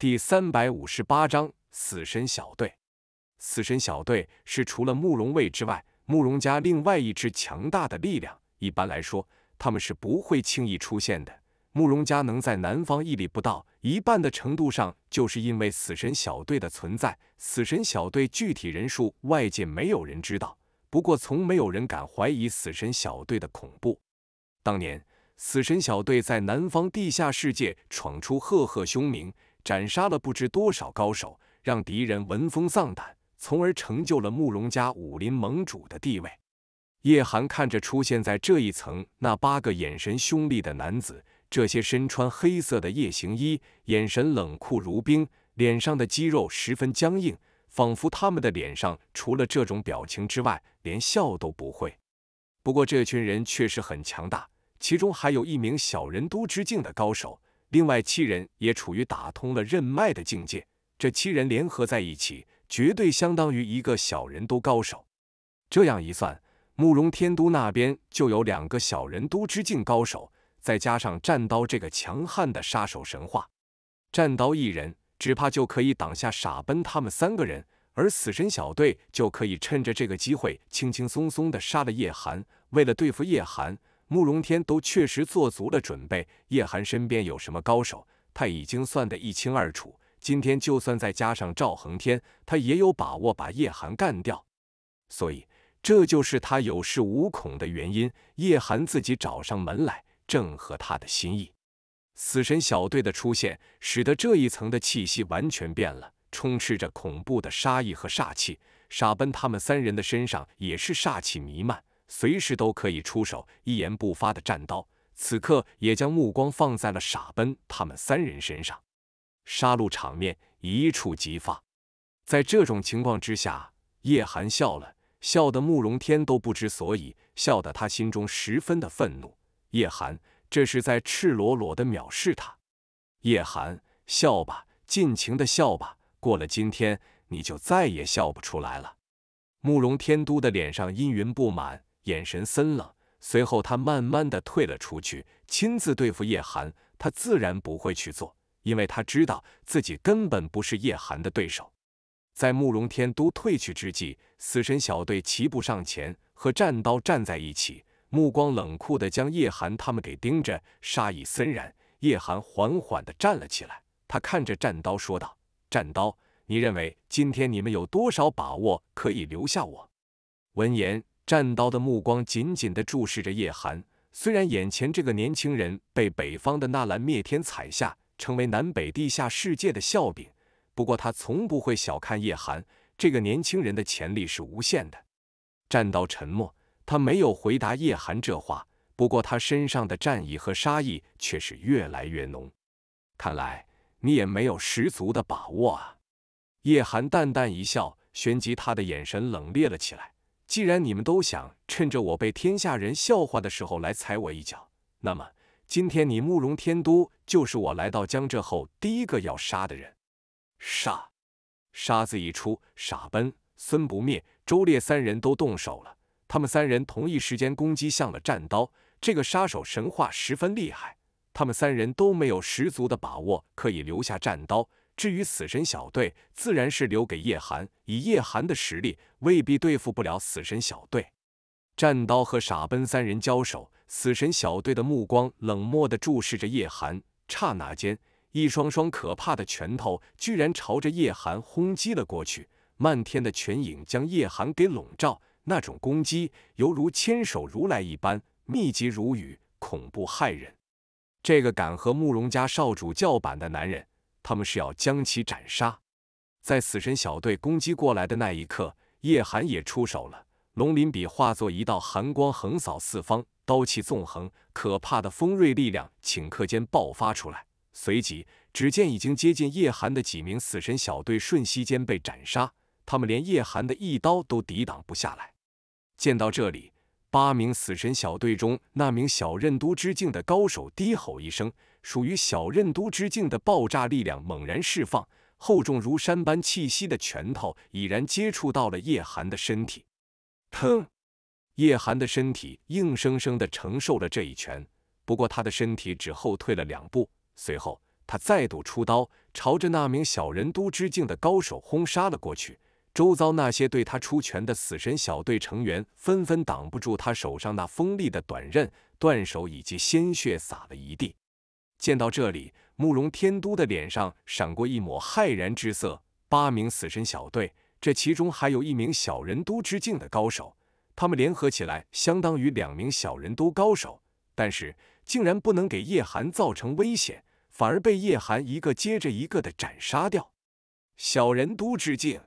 第三百五十八章死神小队。死神小队是除了慕容卫之外，慕容家另外一支强大的力量。一般来说，他们是不会轻易出现的。慕容家能在南方屹立不到一半的程度上，就是因为死神小队的存在。死神小队具体人数，外界没有人知道。不过，从没有人敢怀疑死神小队的恐怖。当年，死神小队在南方地下世界闯出赫赫凶名。斩杀了不知多少高手，让敌人闻风丧胆，从而成就了慕容家武林盟主的地位。叶寒看着出现在这一层那八个眼神凶厉的男子，这些身穿黑色的夜行衣，眼神冷酷如冰，脸上的肌肉十分僵硬，仿佛他们的脸上除了这种表情之外，连笑都不会。不过这群人确实很强大，其中还有一名小人都之境的高手。另外七人也处于打通了任脉的境界，这七人联合在一起，绝对相当于一个小人都高手。这样一算，慕容天都那边就有两个小人都之境高手，再加上战刀这个强悍的杀手神话，战刀一人，只怕就可以挡下傻奔他们三个人。而死神小队就可以趁着这个机会，轻轻松松的杀了叶寒。为了对付叶寒。慕容天都确实做足了准备，叶寒身边有什么高手，他已经算得一清二楚。今天就算再加上赵恒天，他也有把握把叶寒干掉。所以，这就是他有恃无恐的原因。叶寒自己找上门来，正合他的心意。死神小队的出现，使得这一层的气息完全变了，充斥着恐怖的杀意和煞气。傻奔他们三人的身上也是煞气弥漫。随时都可以出手，一言不发的战刀，此刻也将目光放在了傻奔他们三人身上。杀戮场面一触即发，在这种情况之下，叶寒笑了笑得慕容天都不知所以，笑得他心中十分的愤怒。叶寒，这是在赤裸裸的藐视他。叶寒，笑吧，尽情的笑吧，过了今天，你就再也笑不出来了。慕容天都的脸上阴云布满。眼神森冷，随后他慢慢的退了出去，亲自对付叶寒。他自然不会去做，因为他知道自己根本不是叶寒的对手。在慕容天都退去之际，死神小队齐步上前，和战刀站在一起，目光冷酷的将叶寒他们给盯着，杀意森然。叶寒缓缓的站了起来，他看着战刀说道：“战刀，你认为今天你们有多少把握可以留下我？”闻言。战刀的目光紧紧地注视着叶寒。虽然眼前这个年轻人被北方的纳兰灭天踩下，成为南北地下世界的笑柄，不过他从不会小看叶寒这个年轻人的潜力是无限的。战刀沉默，他没有回答叶寒这话，不过他身上的战意和杀意却是越来越浓。看来你也没有十足的把握啊！叶寒淡淡一笑，旋即他的眼神冷冽了起来。既然你们都想趁着我被天下人笑话的时候来踩我一脚，那么今天你慕容天都就是我来到江浙后第一个要杀的人。杀！杀字一出，傻奔、孙不灭、周烈三人都动手了。他们三人同一时间攻击向了战刀。这个杀手神话十分厉害，他们三人都没有十足的把握可以留下战刀。至于死神小队，自然是留给叶寒。以叶寒的实力，未必对付不了死神小队。战刀和傻奔三人交手，死神小队的目光冷漠地注视着叶寒。刹那间，一双双可怕的拳头居然朝着叶寒轰击了过去，漫天的拳影将叶寒给笼罩。那种攻击犹如千手如来一般，密集如雨，恐怖骇人。这个敢和慕容家少主叫板的男人。他们是要将其斩杀，在死神小队攻击过来的那一刻，叶寒也出手了。龙鳞笔化作一道寒光横扫四方，刀气纵横，可怕的锋锐力量顷刻间爆发出来。随即，只见已经接近叶寒的几名死神小队，瞬息间被斩杀。他们连叶寒的一刀都抵挡不下来。见到这里，八名死神小队中那名小任都之境的高手低吼一声。属于小任都之境的爆炸力量猛然释放，厚重如山般气息的拳头已然接触到了叶寒的身体。砰！叶寒的身体硬生生地承受了这一拳，不过他的身体只后退了两步。随后，他再度出刀，朝着那名小人都之境的高手轰杀了过去。周遭那些对他出拳的死神小队成员纷纷挡不住他手上那锋利的短刃，断手以及鲜血洒了一地。见到这里，慕容天都的脸上闪过一抹骇然之色。八名死神小队，这其中还有一名小人都之境的高手，他们联合起来相当于两名小人都高手，但是竟然不能给叶寒造成危险，反而被叶寒一个接着一个的斩杀掉。小人都之境，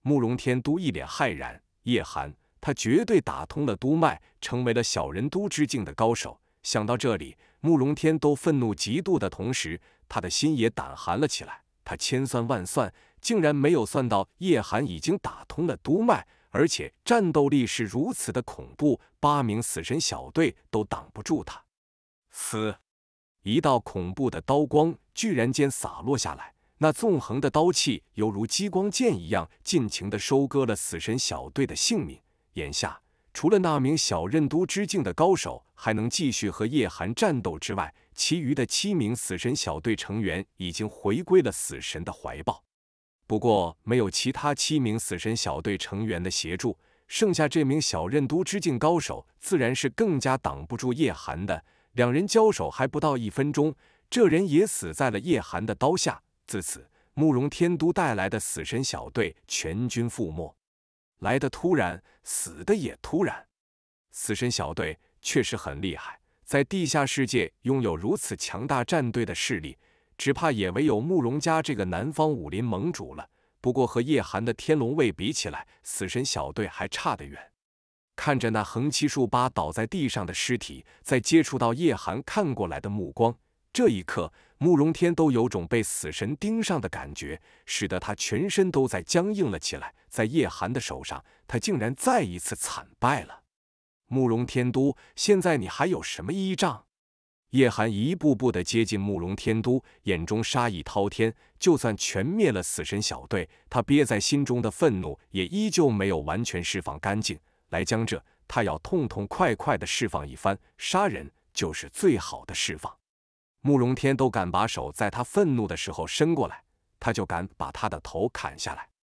慕容天都一脸骇然。叶寒，他绝对打通了督脉，成为了小人都之境的高手。想到这里，慕容天都愤怒、嫉妒的同时，他的心也胆寒了起来。他千算万算，竟然没有算到叶寒已经打通了督脉，而且战斗力是如此的恐怖，八名死神小队都挡不住他。嘶！一道恐怖的刀光，居然间洒落下来，那纵横的刀气犹如激光剑一样，尽情的收割了死神小队的性命。眼下。除了那名小任都之境的高手还能继续和叶寒战斗之外，其余的七名死神小队成员已经回归了死神的怀抱。不过，没有其他七名死神小队成员的协助，剩下这名小任都之境高手自然是更加挡不住叶寒的。两人交手还不到一分钟，这人也死在了叶寒的刀下。自此，慕容天都带来的死神小队全军覆没。来的突然，死的也突然。死神小队确实很厉害，在地下世界拥有如此强大战队的势力，只怕也唯有慕容家这个南方武林盟主了。不过和叶寒的天龙卫比起来，死神小队还差得远。看着那横七竖八倒在地上的尸体，在接触到叶寒看过来的目光，这一刻。慕容天都有种被死神盯上的感觉，使得他全身都在僵硬了起来。在叶寒的手上，他竟然再一次惨败了。慕容天都，现在你还有什么依仗？叶寒一步步的接近慕容天都，眼中杀意滔天。就算全灭了死神小队，他憋在心中的愤怒也依旧没有完全释放干净。来江浙，他要痛痛快快的释放一番，杀人就是最好的释放。慕容天都敢把手在他愤怒的时候伸过来，他就敢把他的头砍下来。